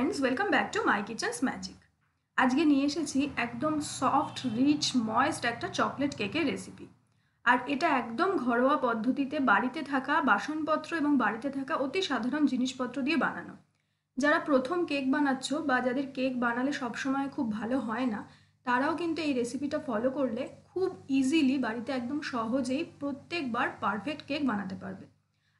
Friends welcome back to my kitchen's magic আজকে নিয়ে এসেছি একদম সফট রিচ ময়েস্ট একটা চকলেট কেকের রেসিপি আর এটা একদম ঘরোয়া পদ্ধতিতে বাড়িতে থাকা বাসনপত্র এবং বাড়িতে থাকা অতি সাধারণ জিনিসপত্র দিয়ে বানানো যারা প্রথম কেক বানাচ্ছ বা যাদের কেক বানালে সবসময় খুব ভালো হয় না তারাও কিন্তু এই রেসিপিটা ফলো করলে খুব ইজিলি বাড়িতে একদম সহজেই প্রত্যেকবার পারফেক্ট কেক বানাতে পারবে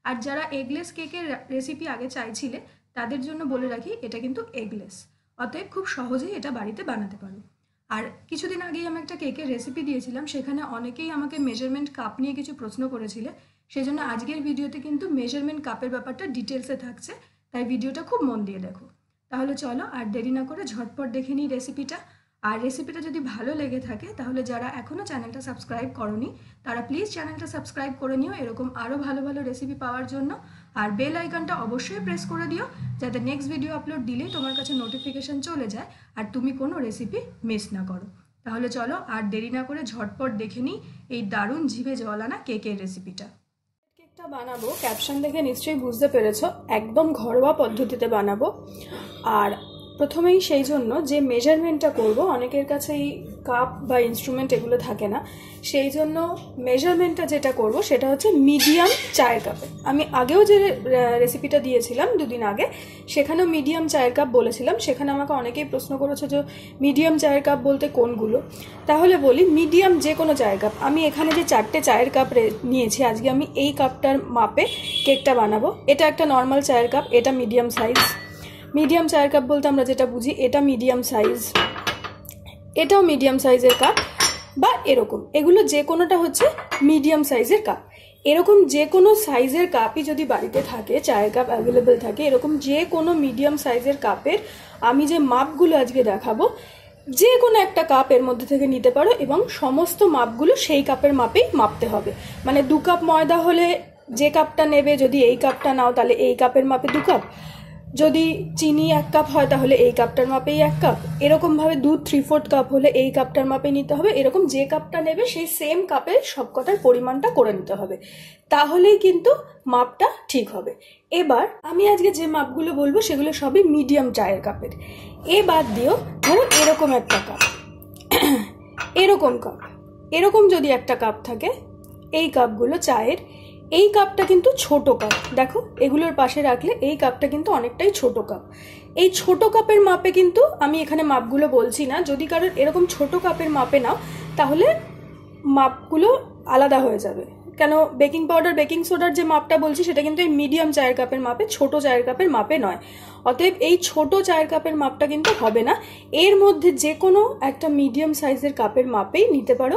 আর যারা এগলেস কেকের রেসিপি আগে চাইছিলে তাদের জন্য বলে রাখি এটা কিন্তু এগলেস অতএব খুব সহজেই এটা বাড়িতে বানাতে পারো আর কিছুদিন আগেই আমি একটা কেকের রেসিপি দিয়েছিলাম সেখানে অনেকেই আমাকে মেজারমেন্ট কাপ নিয়ে কিছু প্রশ্ন করেছিলে সেই জন্য আজকের ভিডিওতে কিন্তু মেজারমেন্ট কাপের ব্যাপারটা ডিটেলসে থাকছে তাই ভিডিওটা খুব মন দিয়ে দেখো তাহলে চলো আর দেরি না করে ঝটপট দেখে নিই রেসিপিটা আর রেসিপিটা যদি ভালো লেগে থাকে তাহলে যারা এখনও চ্যানেলটা সাবস্ক্রাইব করনি তারা প্লিজ চ্যানেলটা সাবস্ক্রাইব করে নিও এরকম আরও ভালো ভালো রেসিপি পাওয়ার জন্য আর বেল আইকনটা অবশ্যই প্রেস করে দিও যাতে নেক্সট ভিডিও আপলোড দিলেই তোমার কাছে নোটিফিকেশান চলে যায় আর তুমি কোনো রেসিপি মিস না করো তাহলে চলো আর দেরি না করে ঝটপট দেখে নিই এই দারুণ জিভে জল আনা কেকের রেসিপিটা কেকটা বানাবো ক্যাপশন দেখে নিশ্চয়ই বুঝতে পেরেছ একদম ঘরোয়া পদ্ধতিতে বানাবো আর প্রথমেই সেই জন্য যে মেজারমেন্টটা করব অনেকের কাছেই কাপ বা ইনস্ট্রুমেন্ট এগুলো থাকে না সেই জন্য মেজারমেন্টটা যেটা করব সেটা হচ্ছে মিডিয়াম চায়ের কাপে আমি আগেও যে রেসিপিটা দিয়েছিলাম দুদিন আগে সেখানেও মিডিয়াম চায়ের কাপ বলেছিলাম সেখানে আমাকে অনেকেই প্রশ্ন করেছে যে মিডিয়াম চায়ের কাপ বলতে কোনগুলো তাহলে বলি মিডিয়াম যে কোনো চায়ের কাপ আমি এখানে যে চারটে চায়ের কাপ নিয়েছি আজকে আমি এই কাপটার মাপে কেকটা বানাবো এটা একটা নর্মাল চায়ের কাপ এটা মিডিয়াম সাইজ মিডিয়াম চায়ের কাপ বলতে আমরা যেটা বুঝি এটা মিডিয়াম সাইজ এটাও মিডিয়াম সাইজের কাপ বা এরকম এগুলো যে কোনোটা হচ্ছে মিডিয়াম সাইজের কাপ এরকম যে কোনো সাইজের কাপই যদি বাড়িতে থাকে চায়ের কাপ অ্যাভেলেবেল থাকে এরকম যে কোনো মিডিয়াম সাইজের কাপের আমি যে মাপগুলো আজকে দেখাবো যে কোনো একটা কাপ এর মধ্যে থেকে নিতে পারো এবং সমস্ত মাপগুলো সেই কাপের মাপেই মাপতে হবে মানে দু কাপ ময়দা হলে যে কাপটা নেবে যদি এই কাপটা নাও তাহলে এই কাপের মাপে দু কাপ যদি চিনি এক কাপ হয় তাহলে এই কাপটার মাপেই এক কাপ এরকমভাবে দুধ থ্রি ফোর্থ কাপ হলে এই কাপটার মাপে নিতে হবে এরকম যে কাপটা নেবে সেই সেম কাপে সবকটার পরিমাণটা করে নিতে হবে তাহলেই কিন্তু মাপটা ঠিক হবে এবার আমি আজকে যে মাপগুলো বলবো সেগুলো সবই মিডিয়াম চায়ের কাপের এ বাদ দিয়েও ধরো এরকম একটা কাপ এরকম কাপ এরকম যদি একটা কাপ থাকে এই কাপগুলো চায়ের এই কাপটা কিন্তু ছোট কাপ দেখো এগুলোর পাশে রাখলে এই কাপটা কিন্তু অনেকটাই ছোট কাপ এই ছোট কাপের মাপে কিন্তু আমি এখানে মাপগুলো বলছি না যদি কারোর এরকম ছোট কাপের মাপে নাও তাহলে মাপগুলো আলাদা হয়ে যাবে কেন বেকিং পাউডার বেকিং সোডার যে মাপটা বলছি সেটা কিন্তু এই মিডিয়াম চায়ের কাপের মাপে ছোট চায়ের কাপের মাপে নয় অতএব এই ছোট চায়ের কাপের মাপটা কিন্তু হবে না এর মধ্যে যে কোনো একটা মিডিয়াম সাইজের কাপের মাপেই নিতে পারো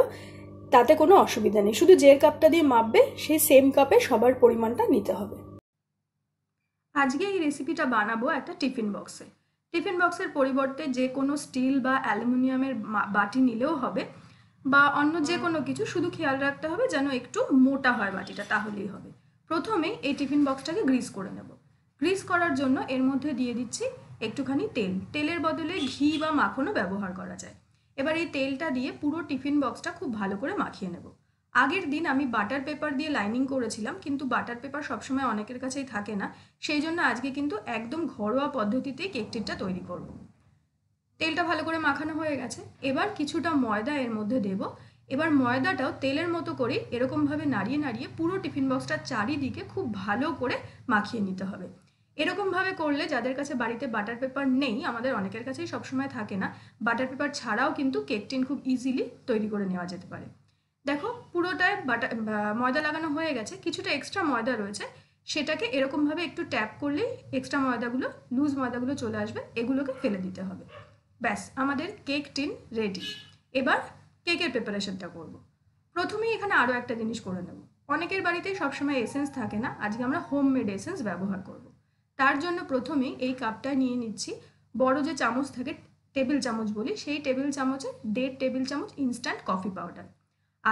তাতে কোনো অসুবিধা নেই শুধু যে কাপটা দিয়ে মাপবে সেই সেম কাপে সবার পরিমাণটা নিতে হবে আজকে এই রেসিপিটা বানাবো একটা টিফিন বক্সে টিফিন বক্সের পরিবর্তে যে কোনো স্টিল বা অ্যালুমিনিয়ামের বাটি নিলেও হবে বা অন্য যে কোনো কিছু শুধু খেয়াল রাখতে হবে যেন একটু মোটা হয় বাটিটা তাহলেই হবে প্রথমে এই টিফিন বক্সটাকে গ্রিস করে নেব গ্রিস করার জন্য এর মধ্যে দিয়ে দিচ্ছি একটুখানি তেল তেলের বদলে ঘি বা মাখনও ব্যবহার করা যায় এবার এই তেলটা দিয়ে পুরো টিফিন বক্সটা খুব ভালো করে মাখিয়ে নেব আগের দিন আমি বাটার পেপার দিয়ে লাইনিং করেছিলাম কিন্তু বাটার পেপার সবসময় অনেকের কাছেই থাকে না সেই জন্য আজকে কিন্তু একদম ঘরোয়া পদ্ধতিতেই কেক টিপটা তৈরি করব। তেলটা ভালো করে মাখানো হয়ে গেছে এবার কিছুটা ময়দা এর মধ্যে দেব এবার ময়দাটাও তেলের মতো করে এরকমভাবে নাড়িয়ে নাড়িয়ে পুরো টিফিন বক্সটা চারিদিকে খুব ভালো করে মাখিয়ে নিতে হবে এরকমভাবে করলে যাদের কাছে বাড়িতে বাটার পেপার নেই আমাদের অনেকের কাছেই সবসময় থাকে না বাটার পেপার ছাড়াও কিন্তু কেক টিন খুব ইজিলি তৈরি করে নেওয়া যেতে পারে দেখো পুরোটায় বাটা ময়দা লাগানো হয়ে গেছে কিছুটা এক্সট্রা ময়দা রয়েছে সেটাকে এরকমভাবে একটু ট্যাপ করলেই এক্সট্রা ময়দাগুলো লুজ ময়দাগুলো চলে আসবে এগুলোকে ফেলে দিতে হবে ব্যাস আমাদের কেক টিন রেডি এবার কেকের প্রিপারেশনটা করব। প্রথমেই এখানে আরও একটা জিনিস করে নেব অনেকের বাড়িতে সবসময় এসেন্স থাকে না আজকে আমরা হোম মেড এসেন্স ব্যবহার করব তার জন্য প্রথমে এই কাপটা নিয়ে নিচ্ছি বড় যে চামচ থাকে টেবিল চামচ বলি সেই টেবিল চামচে দেড় টেবিল চামচ ইনস্ট্যান্ট কফি পাউডার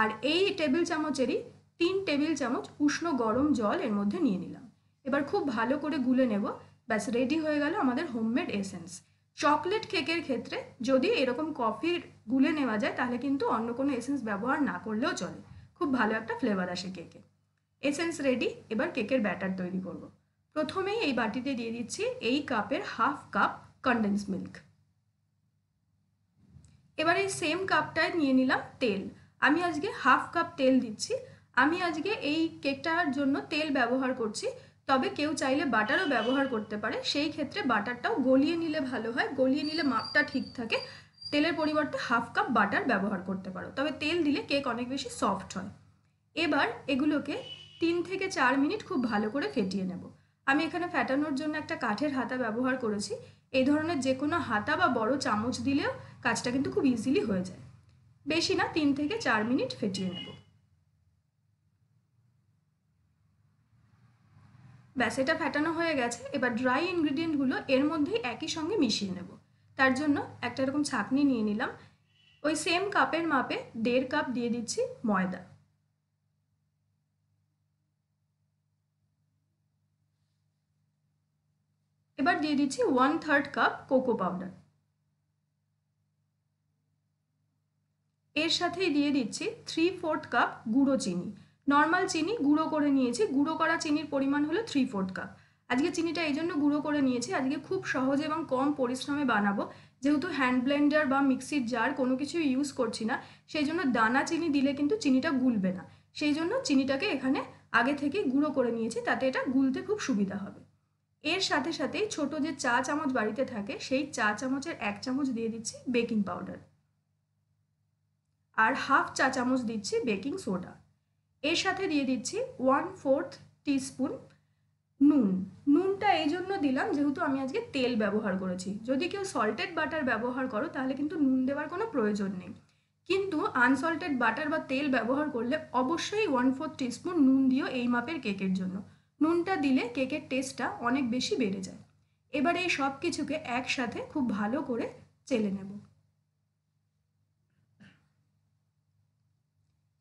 আর এই টেবিল চামচেরই তিন টেবিল চামচ উষ্ণ গরম জল এর মধ্যে নিয়ে নিলাম এবার খুব ভালো করে গুলে নেব ব্যাস রেডি হয়ে গেল আমাদের হোমমেড এসেন্স চকলেট কেকের ক্ষেত্রে যদি এরকম কফির গুলে নেওয়া যায় তাহলে কিন্তু অন্য কোনো এসেন্স ব্যবহার না করলেও চলে খুব ভালো একটা ফ্লেভার আসে কেকে এসেন্স রেডি এবার কেকের ব্যাটার তৈরি করবো প্রথমেই এই বাটিতে দিয়ে দিচ্ছি এই কাপের হাফ কাপ কন্ডেন্স মিল্ক এবার এই সেম কাপটায় নিয়ে নিলাম তেল আমি আজকে হাফ কাপ তেল দিচ্ছি আমি আজকে এই কেকটার জন্য তেল ব্যবহার করছি তবে কেউ চাইলে বাটারও ব্যবহার করতে পারে সেই ক্ষেত্রে বাটারটাও গলিয়ে নিলে ভালো হয় গলিয়ে নিলে মাপটা ঠিক থাকে তেলের পরিবর্তে হাফ কাপ বাটার ব্যবহার করতে পারো তবে তেল দিলে কেক অনেক বেশি সফট হয় এবার এগুলোকে তিন থেকে চার মিনিট খুব ভালো করে ফেটিয়ে নেবো আমি এখানে ফ্যাটানোর জন্য একটা কাঠের হাতা ব্যবহার করেছি এই ধরনের যে কোনো হাতা বা বড় চামচ দিলেও কাজটা কিন্তু খুব ইজিলি হয়ে যায় বেশি না তিন থেকে চার মিনিট ফেটিয়ে নেব ব্যাস এটা ফ্যাটানো হয়ে গেছে এবার ড্রাই ইনগ্রিডিয়েন্টগুলো এর মধ্যেই একই সঙ্গে মিশিয়ে নেব তার জন্য একটা এরকম ছাঁকনি নিয়ে নিলাম ওই সেম কাপের মাপে দেড় কাপ দিয়ে দিচ্ছি ময়দা এবার দিয়ে দিচ্ছি one third cup cocoa powder এর সাথেই দিয়ে দিচ্ছি থ্রি ফোর্থ কাপ গুঁড়ো চিনি নর্মাল চিনি গুঁড়ো করে নিয়েছি গুঁড়ো করা চিনির পরিমাণ হলো থ্রি ফোর্থ কাপ আজকে চিনিটা এই জন্য গুঁড়ো করে নিয়েছি আজকে খুব সহজে এবং কম পরিশ্রমে বানাবো যেহেতু হ্যান্ড ব্লেন্ডার বা মিক্সির জার কোনো কিছু ইউজ করছি না সেই জন্য দানা চিনি দিলে কিন্তু চিনিটা গুলবে না সেই জন্য চিনিটাকে এখানে আগে থেকে গুঁড়ো করে নিয়েছি তাতে এটা গুলতে খুব সুবিধা হবে এর সাথে সাথে ছোট যে চা চামচ বাড়িতে থাকে সেই চা চামচের এক চামচ দিয়ে দিচ্ছি বেকিং পাউডার আর হাফ চা চামচ দিচ্ছি বেকিং সোডা এর সাথে দিয়ে দিচ্ছি ওয়ান ফোর্থ টিস্পুন নুন নুনটা এই জন্য দিলাম যেহেতু আমি আজকে তেল ব্যবহার করেছি যদি কেউ সল্টেড বাটার ব্যবহার করো তাহলে কিন্তু নুন দেওয়ার কোনো প্রয়োজন নেই কিন্তু আনসল্টেড বাটার বা তেল ব্যবহার করলে অবশ্যই ওয়ান ফোর্থ টিস্পুন নুন দিও এই মাপের কেকের জন্য নুনটা দিলে কেকের টেস্টটা অনেক বেশি বেড়ে যায় এবার এই সব কিছুকে একসাথে খুব ভালো করে চেলে নেব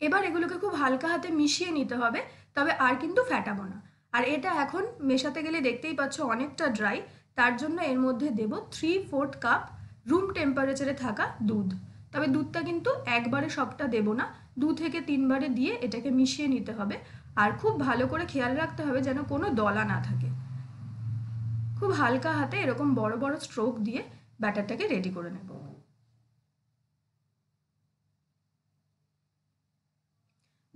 এবার এগুলোকে খুব হালকা হাতে মিশিয়ে নিতে হবে তবে আর কিন্তু ফ্যাটাবো না আর এটা এখন মেশাতে গেলে দেখতেই পাচ্ছ অনেকটা ড্রাই তার জন্য এর মধ্যে দেব থ্রি ফোর্থ কাপ রুম টেম্পারেচারে থাকা দুধ তবে দুধটা কিন্তু একবারে সবটা দেব না দু থেকে তিনবারে দিয়ে এটাকে মিশিয়ে নিতে হবে আর খুব ভালো করে খেয়াল রাখতে হবে যেন কোনো দলা না থাকে খুব হালকা হাতে এরকম বড় বড় স্ট্রোক দিয়ে ব্যাটারটাকে রেডি করে নেব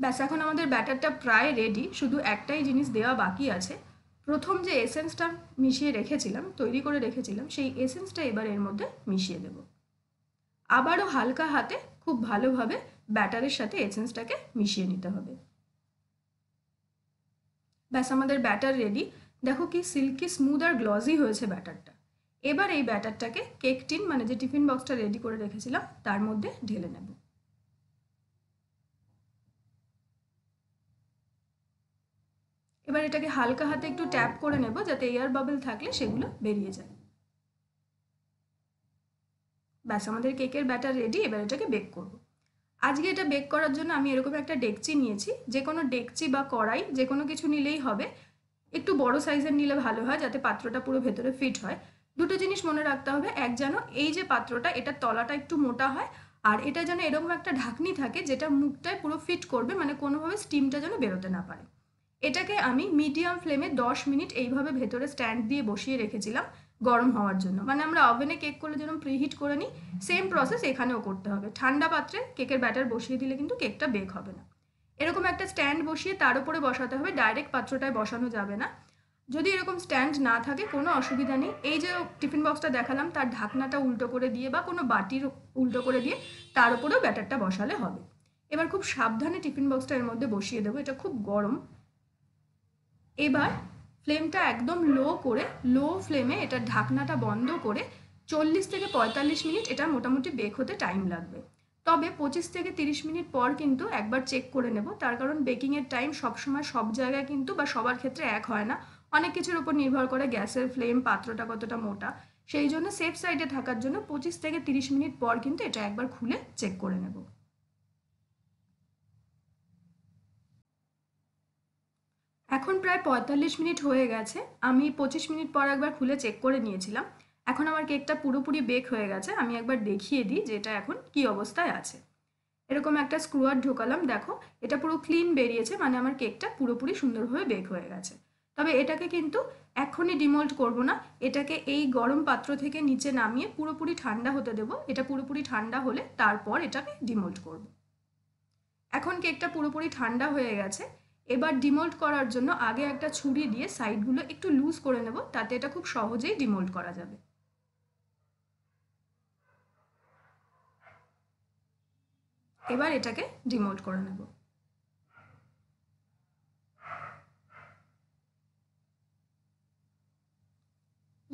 ব্যাস এখন আমাদের ব্যাটারটা প্রায় রেডি শুধু একটাই জিনিস দেওয়া বাকি আছে প্রথম যে এসেন্সটা মিশিয়ে রেখেছিলাম তৈরি করে রেখেছিলাম সেই এসেন্সটা এবার এর মধ্যে মিশিয়ে দেব আবারও হালকা হাতে খুব ভালোভাবে ব্যাটারের সাথে এসেন্সটাকে মিশিয়ে নিতে হবে ব্যাস আমাদের ব্যাটার রেডি দেখো কি সিল্কি স্মুথ আর গ্লজি হয়েছে ব্যাটারটা এবার এই ব্যাটারটাকে কেক টিন মানে যে টিফিন বক্সটা রেডি করে রেখেছিলাম তার মধ্যে ঢেলে নেব এবার এটাকে হালকা হাতে একটু ট্যাপ করে নেব যাতে এয়ার বাবল থাকলে সেগুলো বেরিয়ে যায় ব্যাস আমাদের কেকের ব্যাটার রেডি এবার এটাকে বেক করবো আজকে এটা বেক করার জন্য আমি এরকম একটা ডেকচি নিয়েছি যে কোনো ডেকচি বা কড়াই যে কোনো কিছু নিলেই হবে একটু বড় সাইজের নিলে ভালো হয় যাতে পাত্রটা পুরো ভেতরে ফিট হয় দুটো জিনিস মনে রাখতে হবে এক যেন এই যে পাত্রটা এটা তলাটা একটু মোটা হয় আর এটা যেন এরকম একটা ঢাকনি থাকে যেটা মুখটায় পুরো ফিট করবে মানে কোনোভাবে স্টিমটা যেন বেরোতে না পারে এটাকে আমি মিডিয়াম ফ্লেমে দশ মিনিট এইভাবে ভেতরে স্ট্যান্ড দিয়ে বসিয়ে রেখেছিলাম গরম হওয়ার জন্য মানে আমরা ওভেনে কেক করলে যেরকম প্রিহিট করে নিই সেম প্রসেস এখানেও করতে হবে ঠান্ডা পাত্রে কেকের ব্যাটার বসিয়ে দিলে কিন্তু কেকটা বেক হবে না এরকম একটা স্ট্যান্ড বসিয়ে তার উপরে বসাতে হবে ডাইরেক্ট পাত্রটায় বসানো যাবে না যদি এরকম স্ট্যান্ড না থাকে কোনো অসুবিধা নেই এই যে টিফিন বক্সটা দেখালাম তার ঢাকনাটা উল্টো করে দিয়ে বা কোনো বাটির উল্টো করে দিয়ে তার উপরেও ব্যাটারটা বসালে হবে এবার খুব সাবধানে টিফিন বক্সটা এর মধ্যে বসিয়ে দেবো এটা খুব গরম এবার ফ্লেমটা একদম লো করে লো ফ্লেমে এটা ঢাকনাটা বন্ধ করে চল্লিশ থেকে পঁয়তাল্লিশ মিনিট এটা মোটামুটি বেক হতে টাইম লাগবে তবে পঁচিশ থেকে তিরিশ মিনিট পর কিন্তু একবার চেক করে নেব তার কারণ বেকিংয়ের টাইম সবসময় সব জায়গায় কিন্তু বা সবার ক্ষেত্রে এক হয় না অনেক কিছুর উপর নির্ভর করে গ্যাসের ফ্লেম পাত্রটা কতটা মোটা সেই জন্য সেফ সাইডে থাকার জন্য পঁচিশ থেকে তিরিশ মিনিট পর কিন্তু এটা একবার খুলে চেক করে নেবো এখন প্রায় পঁয়তাল্লিশ মিনিট হয়ে গেছে আমি পঁচিশ মিনিট পর একবার খুলে চেক করে নিয়েছিলাম এখন আমার কেকটা পুরোপুরি বেক হয়ে গেছে আমি একবার দেখিয়ে দিই যে এটা এখন কি অবস্থায় আছে এরকম একটা স্ক্রুয়ার ঢোকালাম দেখো এটা পুরো ক্লিন বেরিয়েছে মানে আমার কেকটা পুরোপুরি সুন্দরভাবে বেক হয়ে গেছে তবে এটাকে কিন্তু এখনই ডিমোল্ট করব না এটাকে এই গরম পাত্র থেকে নিচে নামিয়ে পুরোপুরি ঠান্ডা হতে দেব এটা পুরোপুরি ঠান্ডা হলে তারপর এটাকে ডিমোল্ট করব এখন কেকটা পুরোপুরি ঠান্ডা হয়ে গেছে এবার ডিমোল্ড করার জন্য আগে একটা ছুরি দিয়ে সাইডগুলো একটু লুজ করে নেব তাতে এটা খুব সহজেই ডিমোল্ড করা যাবে এবার এটাকে ডিমোল্ড করে নেব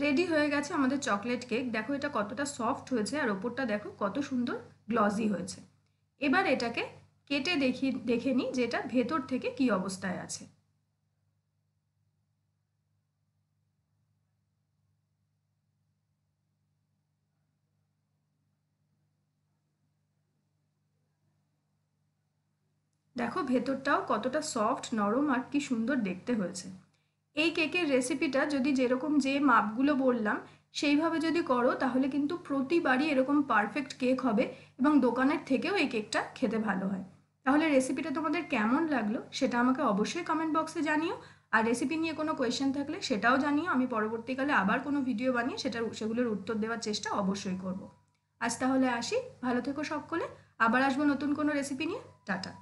রেডি হয়ে গেছে আমাদের চকলেট কেক দেখো এটা কতটা সফট হয়েছে আর ওপরটা দেখো কত সুন্দর গ্লজি হয়েছে এবার এটাকে কেটে দেখি দেখে নিই যেটা ভেতর থেকে কি অবস্থায় আছে দেখো ভেতরটাও কতটা সফট নরম আর কি সুন্দর দেখতে হয়েছে এই কেকের রেসিপিটা যদি যেরকম যে মাপগুলো বললাম সেইভাবে যদি করো তাহলে কিন্তু প্রতিবারই এরকম পারফেক্ট কেক হবে এবং দোকানের থেকেও এই কেকটা খেতে ভালো হয় তাহলে রেসিপিটা তোমাদের কেমন লাগলো সেটা আমাকে অবশ্যই কমেন্ট বক্সে জানিও আর রেসিপি নিয়ে কোনো কোয়েশ্চেন থাকলে সেটাও জানিও আমি পরবর্তীকালে আবার কোনো ভিডিও বানিয়ে সেটার সেগুলোর উত্তর দেওয়ার চেষ্টা অবশ্যই করব আজ তাহলে আসি ভালো থেকো সকলে আবার আসবো নতুন কোনো রেসিপি নিয়ে টাটা